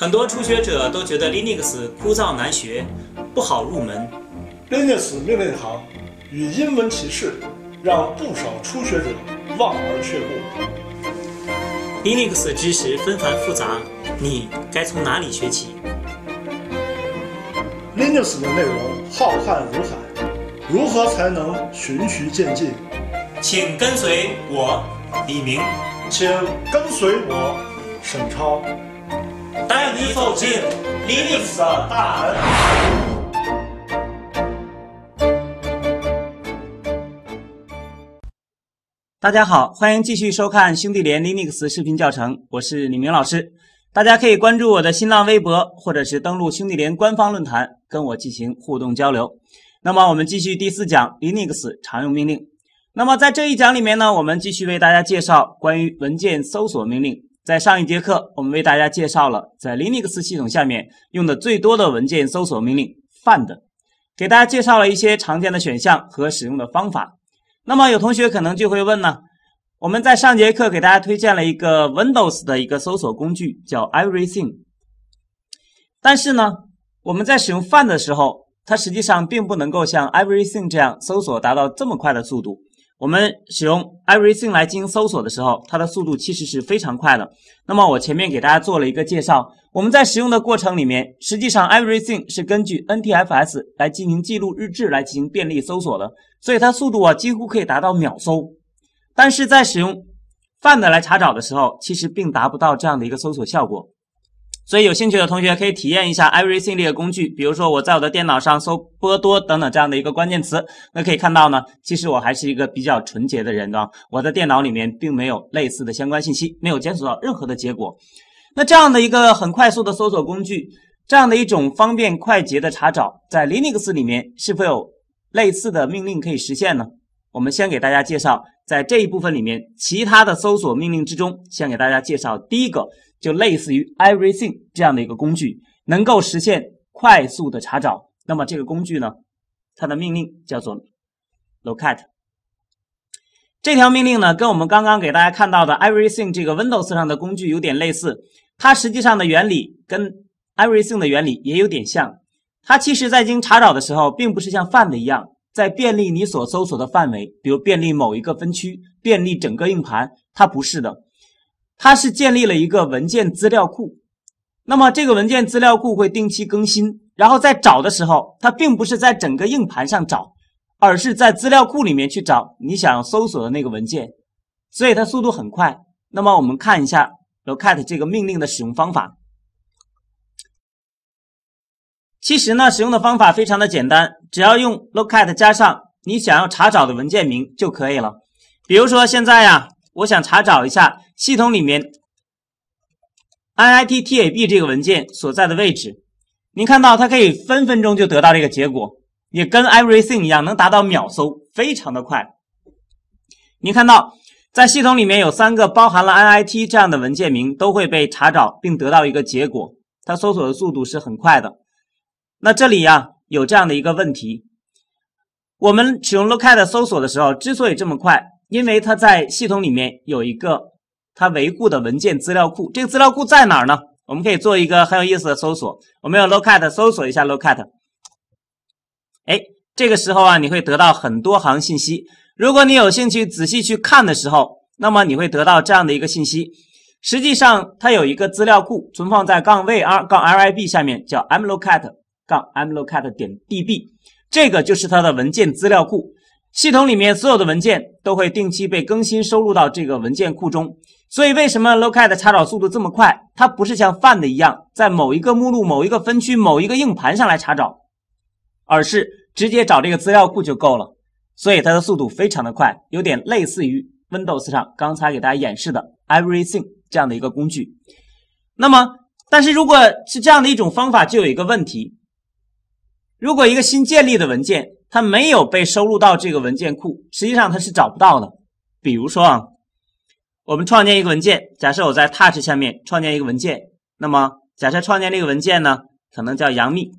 很多初学者都觉得 Linux 枯燥难学，不好入门。Linux 命令行与英文歧示，让不少初学者望而却步。Linux 知识纷繁复杂，你该从哪里学起？Linux 的内容浩瀚如海，如何才能循序渐进？请跟随我，李明；请跟随我，沈超。带你走进 Linux 的大门。大家好，欢迎继续收看兄弟连 Linux 视频教程，我是李明老师。大家可以关注我的新浪微博，或者是登录兄弟连官方论坛跟我进行互动交流。那么，我们继续第四讲 Linux 常用命令。那么，在这一讲里面呢，我们继续为大家介绍关于文件搜索命令。在上一节课，我们为大家介绍了在 Linux 系统下面用的最多的文件搜索命令 find，给大家介绍了一些常见的选项和使用的方法。那么有同学可能就会问呢，我们在上节课给大家推荐了一个 Windows 的一个搜索工具叫 Everything，但是呢，我们在使用 find 的时候，它实际上并不能够像 Everything 这样搜索达到这么快的速度。我们使用 Everything 来进行搜索的时候，它的速度其实是非常快的。那么我前面给大家做了一个介绍，我们在使用的过程里面，实际上 Everything 是根据 NTFS 来进行记录日志来进行便利搜索的，所以它速度啊几乎可以达到秒搜。但是在使用 Find 来查找的时候，其实并达不到这样的一个搜索效果。所以，有兴趣的同学可以体验一下 Everything 这个工具。比如说，我在我的电脑上搜“波多”等等这样的一个关键词，那可以看到呢，其实我还是一个比较纯洁的人的。我的电脑里面并没有类似的相关信息，没有检索到任何的结果。那这样的一个很快速的搜索工具，这样的一种方便快捷的查找，在 Linux 里面是否有类似的命令可以实现呢？我们先给大家介绍，在这一部分里面，其他的搜索命令之中，先给大家介绍第一个。就类似于 Everything 这样的一个工具，能够实现快速的查找。那么这个工具呢，它的命令叫做 locate。这条命令呢，跟我们刚刚给大家看到的 Everything 这个 Windows 上的工具有点类似，它实际上的原理跟 Everything 的原理也有点像。它其实在进行查找的时候，并不是像 Find 一样，在便利你所搜索的范围，比如便利某一个分区、便利整个硬盘，它不是的。它是建立了一个文件资料库，那么这个文件资料库会定期更新，然后在找的时候，它并不是在整个硬盘上找，而是在资料库里面去找你想要搜索的那个文件，所以它速度很快。那么我们看一下 locate 这个命令的使用方法。其实呢，使用的方法非常的简单，只要用 locate 加上你想要查找的文件名就可以了。比如说现在呀。我想查找一下系统里面 i i t t a b 这个文件所在的位置。您看到它可以分分钟就得到这个结果，也跟 everything 一样，能达到秒搜，非常的快。您看到在系统里面有三个包含了 n i t 这样的文件名，都会被查找并得到一个结果。它搜索的速度是很快的。那这里呀有这样的一个问题，我们使用 locate 搜索的时候，之所以这么快。因为它在系统里面有一个它维护的文件资料库，这个资料库在哪儿呢？我们可以做一个很有意思的搜索，我们用 locate 搜索一下 locate，哎，这个时候啊，你会得到很多行信息。如果你有兴趣仔细去看的时候，那么你会得到这样的一个信息，实际上它有一个资料库存放在杠 v r 杠 l i b 下面，叫 mlocate 杠 mlocate 点 d b，这个就是它的文件资料库。系统里面所有的文件都会定期被更新，收录到这个文件库中。所以为什么 locate 查找速度这么快？它不是像 find 一样，在某一个目录、某一个分区、某一个硬盘上来查找，而是直接找这个资料库就够了。所以它的速度非常的快，有点类似于 Windows 上刚才给大家演示的 Everything 这样的一个工具。那么，但是如果是这样的一种方法，就有一个问题：如果一个新建立的文件，它没有被收录到这个文件库，实际上它是找不到的。比如说啊，我们创建一个文件，假设我在 Touch 下面创建一个文件，那么假设创建这个文件呢，可能叫杨幂。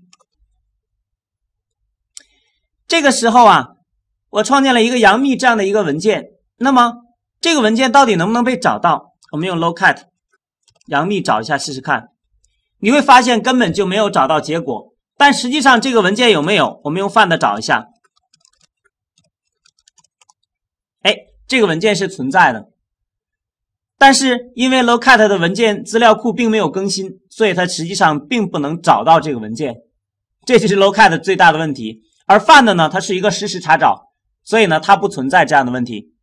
这个时候啊，我创建了一个杨幂这样的一个文件，那么这个文件到底能不能被找到？我们用 l o c a t 杨幂找一下试试看，你会发现根本就没有找到结果。但实际上，这个文件有没有？我们用 find 找一下。哎，这个文件是存在的。但是因为 locate 的文件资料库并没有更新，所以它实际上并不能找到这个文件。这就是 locate 最大的问题。而 find 呢，它是一个实时查找，所以呢，它不存在这样的问题。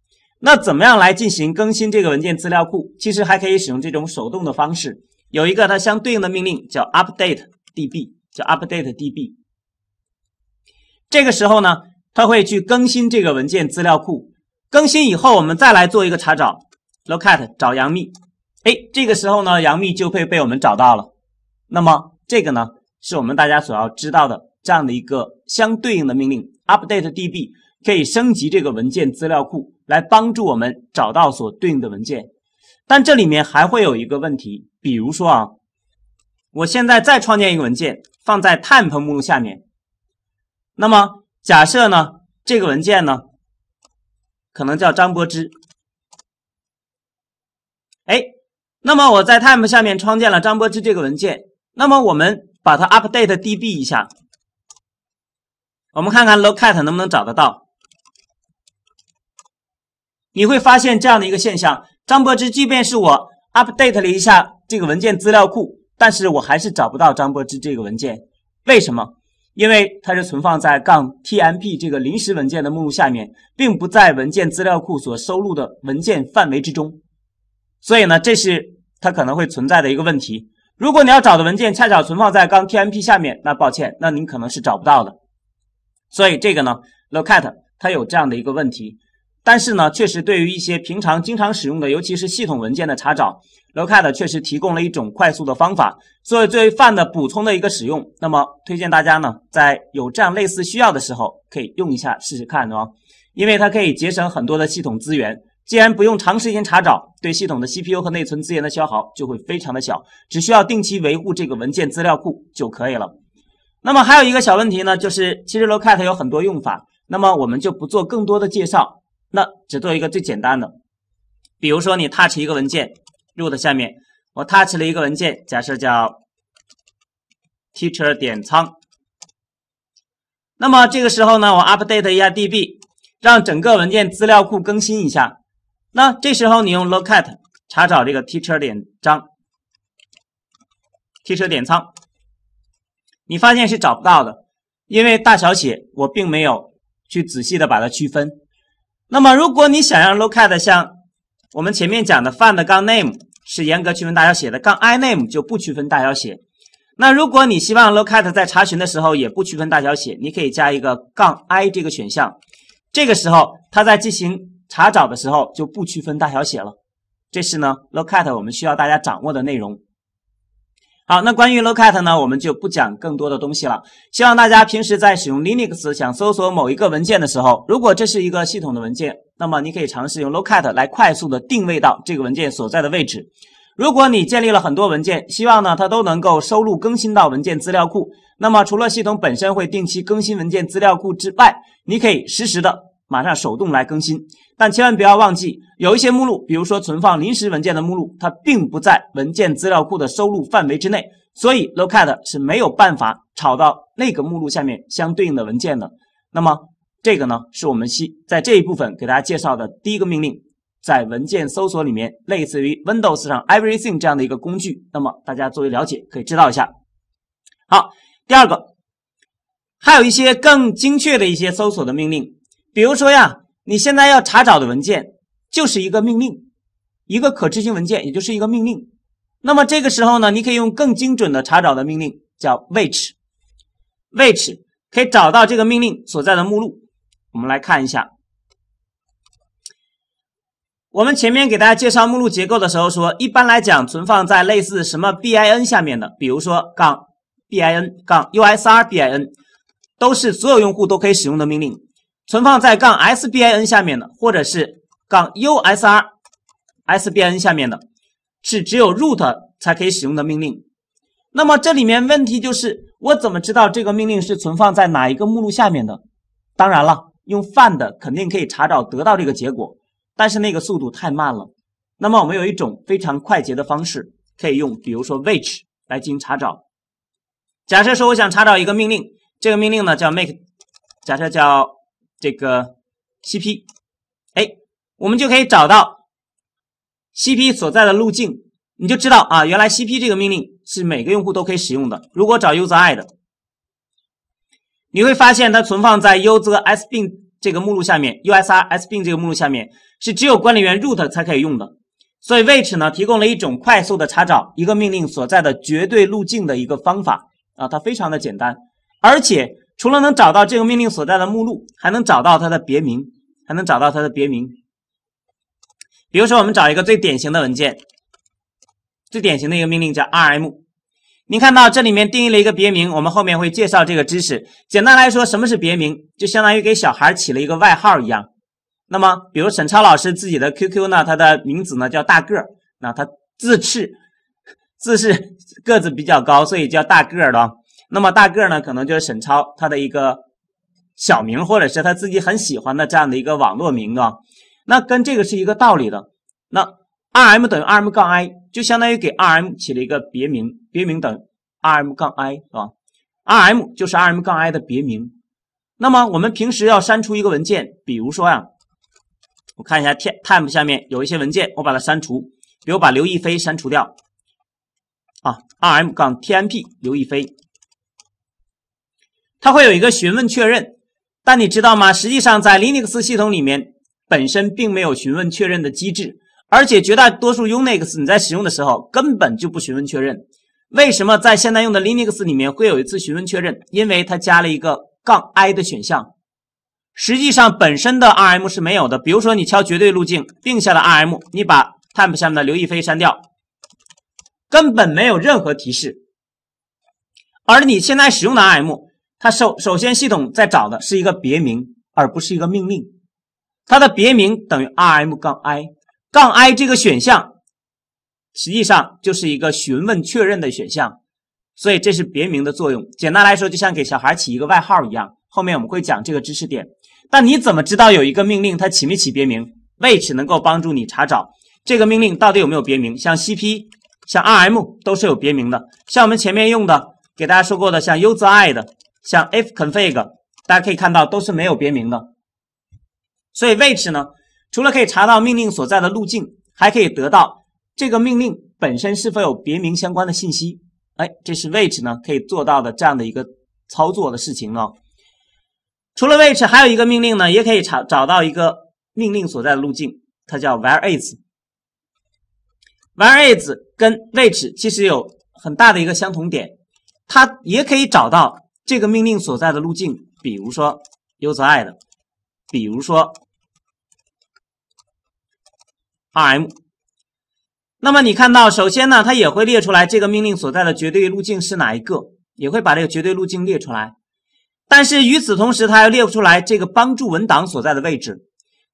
那怎么样来进行更新这个文件资料库？其实还可以使用这种手动的方式，有一个它相对应的命令叫 update db。叫 update db，这个时候呢，它会去更新这个文件资料库。更新以后，我们再来做一个查找 l o o k a t 找杨幂。哎，这个时候呢，杨幂就会被我们找到了。那么这个呢，是我们大家所要知道的这样的一个相对应的命令 update db 可以升级这个文件资料库，来帮助我们找到所对应的文件。但这里面还会有一个问题，比如说啊。我现在再创建一个文件，放在 t e m e 目录下面。那么，假设呢，这个文件呢，可能叫张柏芝。哎，那么我在 time 下面创建了张柏芝这个文件。那么我们把它 update db 一下，我们看看 locate 能不能找得到。你会发现这样的一个现象：张柏芝，即便是我 update 了一下这个文件资料库。但是我还是找不到张柏芝这个文件，为什么？因为它是存放在杠 tmp 这个临时文件的目录下面，并不在文件资料库所收录的文件范围之中，所以呢，这是它可能会存在的一个问题。如果你要找的文件恰巧存放在杠 tmp 下面，那抱歉，那您可能是找不到的。所以这个呢 l o c a t 它有这样的一个问题。但是呢，确实对于一些平常经常使用的，尤其是系统文件的查找，locate 确实提供了一种快速的方法，作为 f u 泛的补充的一个使用。那么推荐大家呢，在有这样类似需要的时候，可以用一下试试看哦，因为它可以节省很多的系统资源。既然不用长时间查找，对系统的 CPU 和内存资源的消耗就会非常的小，只需要定期维护这个文件资料库就可以了。那么还有一个小问题呢，就是其实 locate 有很多用法，那么我们就不做更多的介绍。那只做一个最简单的，比如说你 touch 一个文件 root 下面，我 touch 了一个文件，假设叫 teacher 点仓。那么这个时候呢，我 update 一下 db，让整个文件资料库更新一下。那这时候你用 l o o k a t 查找这个 teacher 点章 t e a c h e r 点仓，你发现是找不到的，因为大小写我并没有去仔细的把它区分。那么，如果你想让 l o o k a t 像我们前面讲的 find 杠 name 是严格区分大小写的，杠 i name 就不区分大小写。那如果你希望 l o o k a t 在查询的时候也不区分大小写，你可以加一个杠 i 这个选项。这个时候，它在进行查找的时候就不区分大小写了。这是呢 l o o k a t 我们需要大家掌握的内容。好，那关于 l o c a t 呢，我们就不讲更多的东西了。希望大家平时在使用 Linux 想搜索某一个文件的时候，如果这是一个系统的文件，那么你可以尝试用 l o c a t 来快速的定位到这个文件所在的位置。如果你建立了很多文件，希望呢它都能够收录更新到文件资料库，那么除了系统本身会定期更新文件资料库之外，你可以实时的。马上手动来更新，但千万不要忘记，有一些目录，比如说存放临时文件的目录，它并不在文件资料库的收录范围之内，所以 l o c a t 是没有办法找到那个目录下面相对应的文件的。那么这个呢，是我们西在这一部分给大家介绍的第一个命令，在文件搜索里面，类似于 Windows 上 Everything 这样的一个工具。那么大家作为了解，可以知道一下。好，第二个，还有一些更精确的一些搜索的命令。比如说呀，你现在要查找的文件就是一个命令，一个可执行文件，也就是一个命令。那么这个时候呢，你可以用更精准的查找的命令，叫 which，which 可以找到这个命令所在的目录。我们来看一下，我们前面给大家介绍目录结构的时候说，一般来讲存放在类似什么 bin 下面的，比如说杠 bin 杠 usr bin 都是所有用户都可以使用的命令。存放在杠 sbin 下面的，或者是杠 usrsbin 下面的，是只有 root 才可以使用的命令。那么这里面问题就是，我怎么知道这个命令是存放在哪一个目录下面的？当然了，用 find 肯定可以查找得到这个结果，但是那个速度太慢了。那么我们有一种非常快捷的方式，可以用，比如说 which 来进行查找。假设说我想查找一个命令，这个命令呢叫 make，假设叫。这个 cp，哎，我们就可以找到 cp 所在的路径，你就知道啊，原来 cp 这个命令是每个用户都可以使用的。如果找 usr 的，你会发现它存放在 usr/bin 这个目录下面，usr/bin s 这个目录下面是只有管理员 root 才可以用的。所以 which 呢，提供了一种快速的查找一个命令所在的绝对路径的一个方法啊，它非常的简单，而且。除了能找到这个命令所在的目录，还能找到它的别名，还能找到它的别名。比如说，我们找一个最典型的文件，最典型的一个命令叫 rm。你看到这里面定义了一个别名，我们后面会介绍这个知识。简单来说，什么是别名？就相当于给小孩起了一个外号一样。那么，比如沈超老师自己的 QQ 呢，他的名字呢叫大个儿，那他自恃自是个子比较高，所以叫大个儿了。那么大个呢，可能就是沈超他的一个小名，或者是他自己很喜欢的这样的一个网络名啊。那跟这个是一个道理的。那 R M 等于 R M 杠 I，就相当于给 R M 起了一个别名，别名等 R M 杠 I 是吧？R M 就是 R M 杠 I 的别名。那么我们平时要删除一个文件，比如说呀，我看一下 t tmp 下面有一些文件，我把它删除，比如把刘亦菲删除掉啊，R M 杠 T M P 刘亦菲。它会有一个询问确认，但你知道吗？实际上，在 Linux 系统里面本身并没有询问确认的机制，而且绝大多数 Unix 你在使用的时候根本就不询问确认。为什么在现在用的 Linux 里面会有一次询问确认？因为它加了一个杠 i 的选项，实际上本身的 rm 是没有的。比如说你敲绝对路径并下了 rm，你把 temp 下面的刘亦菲删掉，根本没有任何提示。而你现在使用的 rm。它首首先，系统在找的是一个别名，而不是一个命令。它的别名等于 r m 杠 i 杠 i 这个选项，实际上就是一个询问确认的选项。所以这是别名的作用。简单来说，就像给小孩起一个外号一样。后面我们会讲这个知识点。但你怎么知道有一个命令它起没起别名？which 能够帮助你查找这个命令到底有没有别名。像 c p、像 r m 都是有别名的。像我们前面用的，给大家说过的，像 u s e i 的。像 ifconfig，大家可以看到都是没有别名的，所以 which 呢，除了可以查到命令所在的路径，还可以得到这个命令本身是否有别名相关的信息。哎，这是 which 呢可以做到的这样的一个操作的事情呢。除了 which，还有一个命令呢，也可以查找到一个命令所在的路径，它叫 whereis。whereis 跟 which 其实有很大的一个相同点，它也可以找到。这个命令所在的路径，比如说 use id，比如说 rm。那么你看到，首先呢，它也会列出来这个命令所在的绝对路径是哪一个，也会把这个绝对路径列出来。但是与此同时，它又列不出来这个帮助文档所在的位置。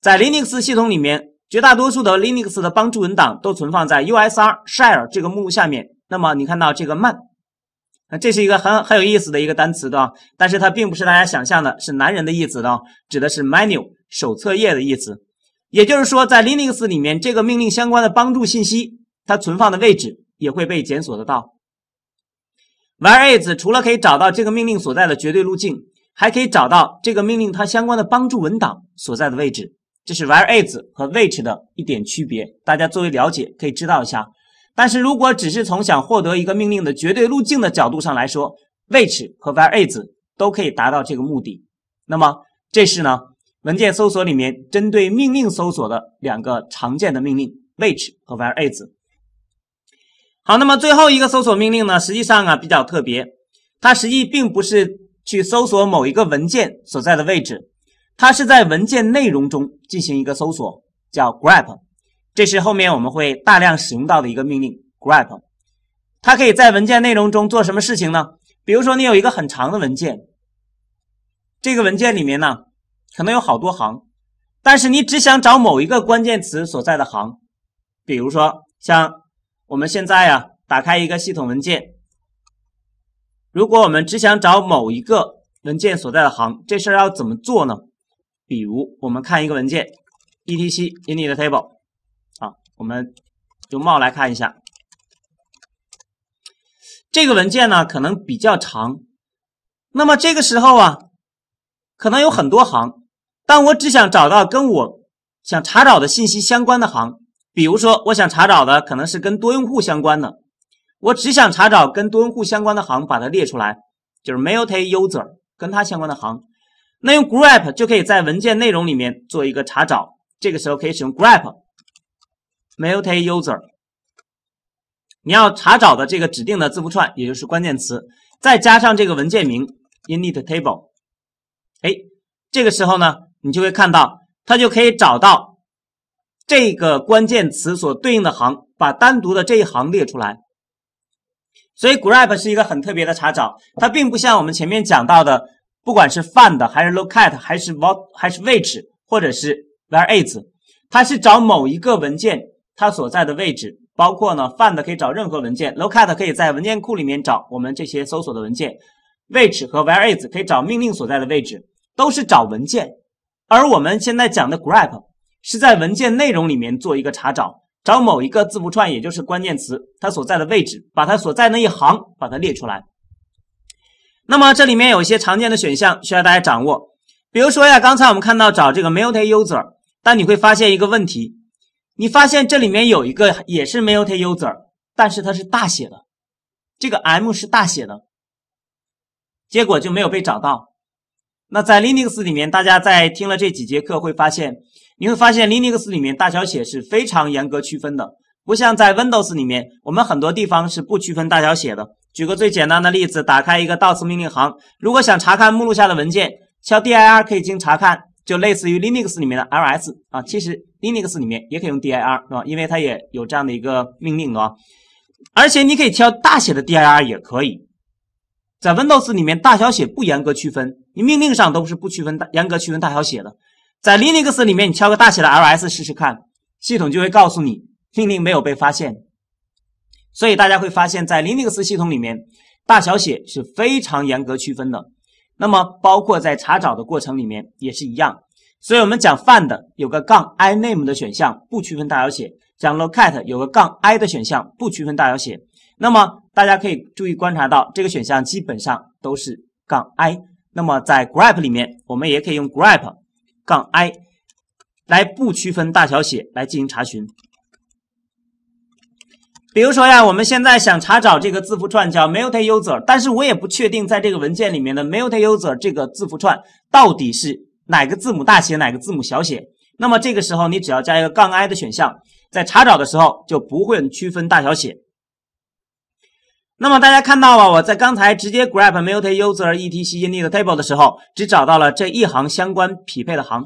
在 Linux 系统里面，绝大多数的 Linux 的帮助文档都存放在 usr/share 这个目录下面。那么你看到这个 man。这是一个很很有意思的一个单词的，但是它并不是大家想象的，是男人的意思的，指的是 m e n u 手册页的意思，也就是说，在 Linux 里面，这个命令相关的帮助信息，它存放的位置也会被检索得到。Where is 除了可以找到这个命令所在的绝对路径，还可以找到这个命令它相关的帮助文档所在的位置，这是 Where is 和 Which 的一点区别，大家作为了解可以知道一下。但是如果只是从想获得一个命令的绝对路径的角度上来说，which 和 whereis 都可以达到这个目的。那么这是呢文件搜索里面针对命令搜索的两个常见的命令，which 和 whereis。好，那么最后一个搜索命令呢，实际上啊比较特别，它实际并不是去搜索某一个文件所在的位置，它是在文件内容中进行一个搜索，叫 g r a b 这是后面我们会大量使用到的一个命令 grep，它可以在文件内容中做什么事情呢？比如说你有一个很长的文件，这个文件里面呢可能有好多行，但是你只想找某一个关键词所在的行，比如说像我们现在呀打开一个系统文件，如果我们只想找某一个文件所在的行，这事儿要怎么做呢？比如我们看一个文件 /etc/ini 的 table。我们用冒来看一下这个文件呢，可能比较长。那么这个时候啊，可能有很多行，但我只想找到跟我想查找的信息相关的行。比如说，我想查找的可能是跟多用户相关的，我只想查找跟多用户相关的行，把它列出来，就是 m i l t i user 跟它相关的行。那用 grep 就可以在文件内容里面做一个查找，这个时候可以使用 grep。multi user，你要查找的这个指定的字符串，也就是关键词，再加上这个文件名 in it table，哎，这个时候呢，你就会看到，它就可以找到这个关键词所对应的行，把单独的这一行列出来。所以 grep 是一个很特别的查找，它并不像我们前面讲到的，不管是 find 还是 l o o k a t 还是 what，还是 which 或者是 where is，它是找某一个文件。它所在的位置，包括呢，find 可以找任何文件，locate 可以在文件库里面找我们这些搜索的文件位置和 where is 可以找命令所在的位置，都是找文件。而我们现在讲的 grep 是在文件内容里面做一个查找，找某一个字符串，也就是关键词它所在的位置，把它所在那一行把它列出来。那么这里面有一些常见的选项需要大家掌握，比如说呀，刚才我们看到找这个 multiuser，但你会发现一个问题。你发现这里面有一个也是 multi user，但是它是大写的，这个 M 是大写的，结果就没有被找到。那在 Linux 里面，大家在听了这几节课会发现，你会发现 Linux 里面大小写是非常严格区分的，不像在 Windows 里面，我们很多地方是不区分大小写的。举个最简单的例子，打开一个 DOS 命令行，如果想查看目录下的文件，敲 dir 可以进行查看。就类似于 Linux 里面的 ls 啊，其实 Linux 里面也可以用 dir 是吧？因为它也有这样的一个命令啊。而且你可以敲大写的 dir 也可以。在 Windows 里面，大小写不严格区分，你命令上都是不区分大，严格区分大小写的。在 Linux 里面，你敲个大写的 ls 试试看，系统就会告诉你命令没有被发现。所以大家会发现，在 Linux 系统里面，大小写是非常严格区分的。那么，包括在查找的过程里面也是一样，所以我们讲 find 有个杠 i name 的选项，不区分大小写；讲 locate 有个杠 i 的选项，不区分大小写。那么大家可以注意观察到，这个选项基本上都是杠 i。那么在 grep 里面，我们也可以用 grep 杠 i 来不区分大小写来进行查询。比如说呀，我们现在想查找这个字符串叫 multiuser，但是我也不确定在这个文件里面的 multiuser 这个字符串到底是哪个字母大写，哪个字母小写。那么这个时候，你只要加一个杠 i 的选项，在查找的时候就不会区分大小写。那么大家看到了，我在刚才直接 g r a b multiuser e t c i n i t table 的时候，只找到了这一行相关匹配的行。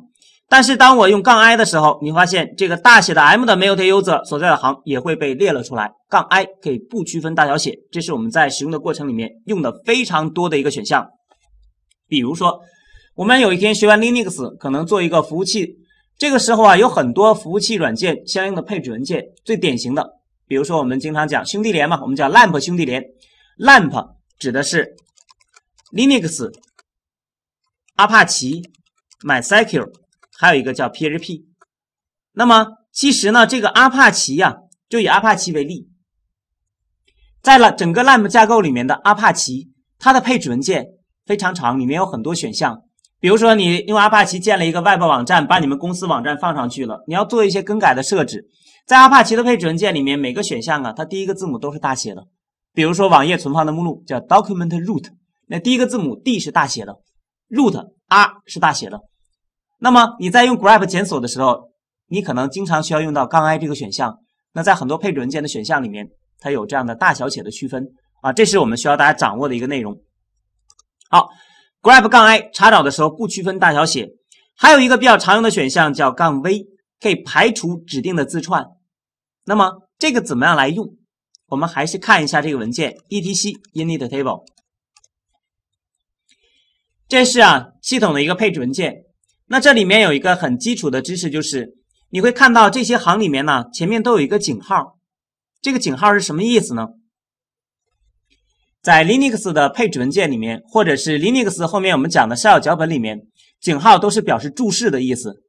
但是当我用杠 i 的时候，你发现这个大写的 M 的 m 有 te user 所在的行也会被列了出来。杠 i 可以不区分大小写，这是我们在使用的过程里面用的非常多的一个选项。比如说，我们有一天学完 Linux，可能做一个服务器，这个时候啊，有很多服务器软件相应的配置文件，最典型的，比如说我们经常讲兄弟连嘛，我们叫 LAMP 兄弟连，LAMP 指的是 Linux、阿帕奇、MySQL。还有一个叫 PHP，那么其实呢，这个阿帕奇呀，就以阿帕奇为例，在了整个 LAMP 架构里面的阿帕奇，它的配置文件非常长，里面有很多选项。比如说，你用阿帕奇建了一个外部网站，把你们公司网站放上去了，你要做一些更改的设置，在阿帕奇的配置文件里面，每个选项啊，它第一个字母都是大写的。比如说，网页存放的目录叫 Document Root，那第一个字母 D 是大写的，Root R 是大写的。那么你在用 grep 检索的时候，你可能经常需要用到杠 i 这个选项。那在很多配置文件的选项里面，它有这样的大小写的区分啊，这是我们需要大家掌握的一个内容。好，grep 杠 i 查找的时候不区分大小写。还有一个比较常用的选项叫杠 v，可以排除指定的字串。那么这个怎么样来用？我们还是看一下这个文件 /etc/ini table，这是啊系统的一个配置文件。那这里面有一个很基础的知识，就是你会看到这些行里面呢，前面都有一个井号。这个井号是什么意思呢？在 Linux 的配置文件里面，或者是 Linux 后面我们讲的 Shell 脚本里面，井号都是表示注释的意思。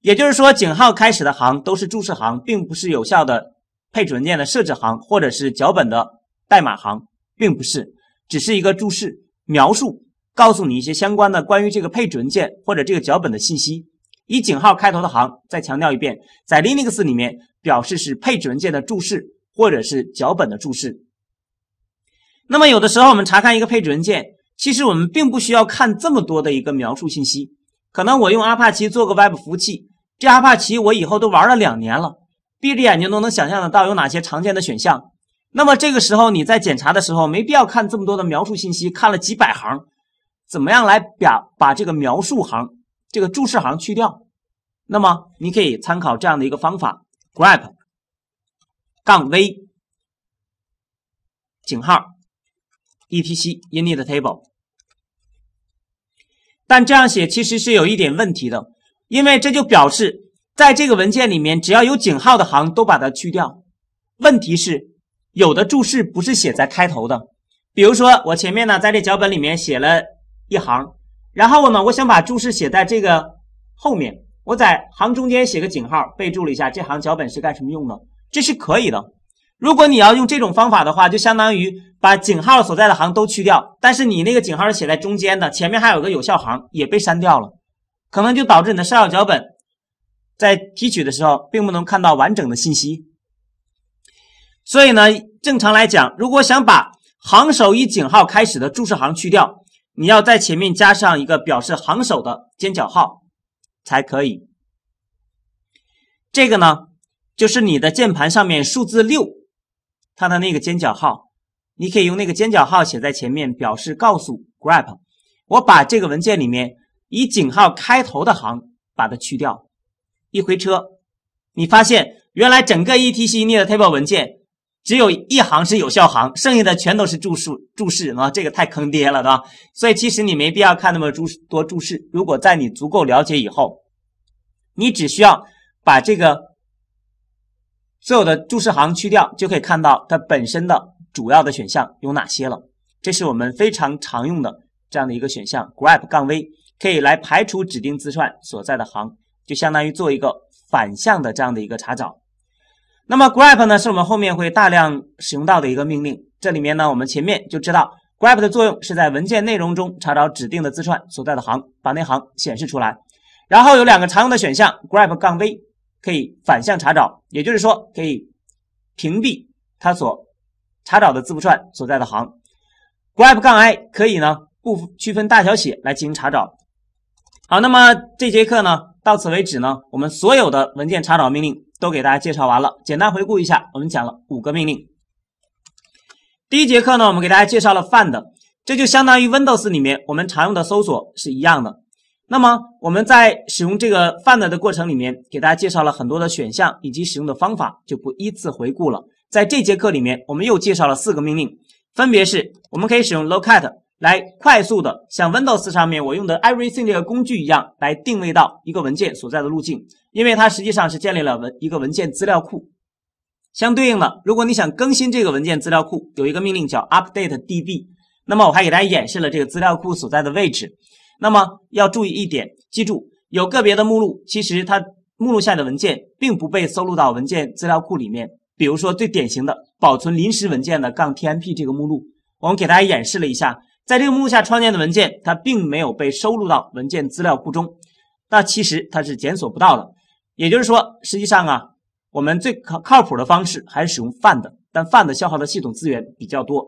也就是说，井号开始的行都是注释行，并不是有效的配置文件的设置行，或者是脚本的代码行，并不是，只是一个注释描述。告诉你一些相关的关于这个配置文件或者这个脚本的信息，以井号开头的行。再强调一遍，在 Linux 里面表示是配置文件的注释或者是脚本的注释。那么有的时候我们查看一个配置文件，其实我们并不需要看这么多的一个描述信息。可能我用阿帕奇做个 Web 服务器，这阿帕奇我以后都玩了两年了，闭着眼睛都能想象得到有哪些常见的选项。那么这个时候你在检查的时候，没必要看这么多的描述信息，看了几百行。怎么样来表把这个描述行、这个注释行去掉？那么你可以参考这样的一个方法：grep 杠 v 井号 etc init table。但这样写其实是有一点问题的，因为这就表示在这个文件里面，只要有井号的行都把它去掉。问题是，有的注释不是写在开头的，比如说我前面呢在这脚本里面写了。一行，然后呢？我想把注释写在这个后面，我在行中间写个井号，备注了一下这行脚本是干什么用的，这是可以的。如果你要用这种方法的话，就相当于把井号所在的行都去掉，但是你那个井号是写在中间的，前面还有个有效行也被删掉了，可能就导致你的上要脚本在提取的时候并不能看到完整的信息。所以呢，正常来讲，如果想把行首以井号开始的注释行去掉。你要在前面加上一个表示行首的尖角号才可以。这个呢，就是你的键盘上面数字六，它的那个尖角号，你可以用那个尖角号写在前面，表示告诉 grep，我把这个文件里面以井号开头的行把它去掉。一回车，你发现原来整个 e t c t a b l e 文件。只有一行是有效行，剩下的全都是注释，注释啊，这个太坑爹了，对吧？所以其实你没必要看那么注多注释。如果在你足够了解以后，你只需要把这个所有的注释行去掉，就可以看到它本身的主要的选项有哪些了。这是我们非常常用的这样的一个选项，grep 杠 v 可以来排除指定字串所在的行，就相当于做一个反向的这样的一个查找。那么 grep 呢，是我们后面会大量使用到的一个命令。这里面呢，我们前面就知道 grep 的作用是在文件内容中查找指定的字串所在的行，把那行显示出来。然后有两个常用的选项：grep- 杠 v 可以反向查找，也就是说可以屏蔽它所查找的字符串所在的行；grep- 杠 i 可以呢不区分大小写来进行查找。好，那么这节课呢到此为止呢，我们所有的文件查找命令。都给大家介绍完了，简单回顾一下，我们讲了五个命令。第一节课呢，我们给大家介绍了 find，这就相当于 Windows 里面我们常用的搜索是一样的。那么我们在使用这个 find 的过程里面，给大家介绍了很多的选项以及使用的方法，就不依次回顾了。在这节课里面，我们又介绍了四个命令，分别是我们可以使用 locate。来快速的像 Windows 上面我用的 Everything 这个工具一样，来定位到一个文件所在的路径，因为它实际上是建立了文一个文件资料库。相对应的，如果你想更新这个文件资料库，有一个命令叫 update db。那么我还给大家演示了这个资料库所在的位置。那么要注意一点，记住有个别的目录，其实它目录下的文件并不被收录到文件资料库里面。比如说最典型的保存临时文件的杠 tmp 这个目录，我们给大家演示了一下。在这个目录下创建的文件，它并没有被收录到文件资料库中，那其实它是检索不到的。也就是说，实际上啊，我们最靠靠谱的方式还是使用 find，但 find 消耗的系统资源比较多。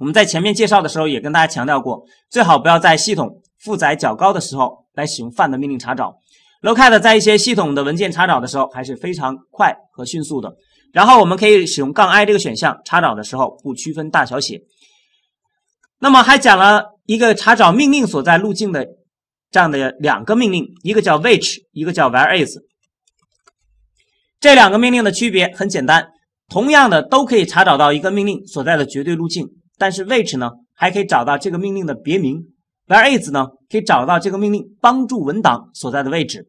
我们在前面介绍的时候也跟大家强调过，最好不要在系统负载较高的时候来使用 find 命令查找。locate 在一些系统的文件查找的时候还是非常快和迅速的。然后我们可以使用杠 -i 这个选项查找的时候不区分大小写。那么还讲了一个查找命令所在路径的这样的两个命令，一个叫 which，一个叫 whereis。这两个命令的区别很简单，同样的都可以查找到一个命令所在的绝对路径，但是 which 呢还可以找到这个命令的别名，whereis 呢可以找到这个命令帮助文档所在的位置。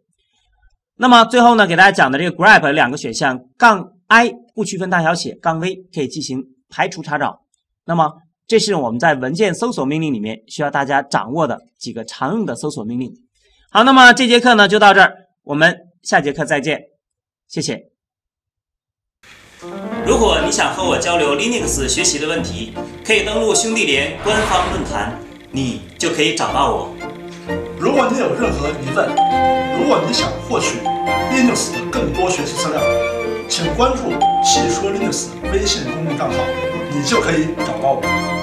那么最后呢，给大家讲的这个 grep 两个选项，杠 i 不区分大小写，杠 v 可以进行排除查找。那么这是我们在文件搜索命令里面需要大家掌握的几个常用的搜索命令。好，那么这节课呢就到这儿，我们下节课再见，谢谢。如果你想和我交流 Linux 学习的问题，可以登录兄弟连官方论坛，你就可以找到我。如果你有任何疑问，如果你想获取 Linux 的更多学习资料，请关注“汽车 Linux” 微信公众账号，你就可以找到我。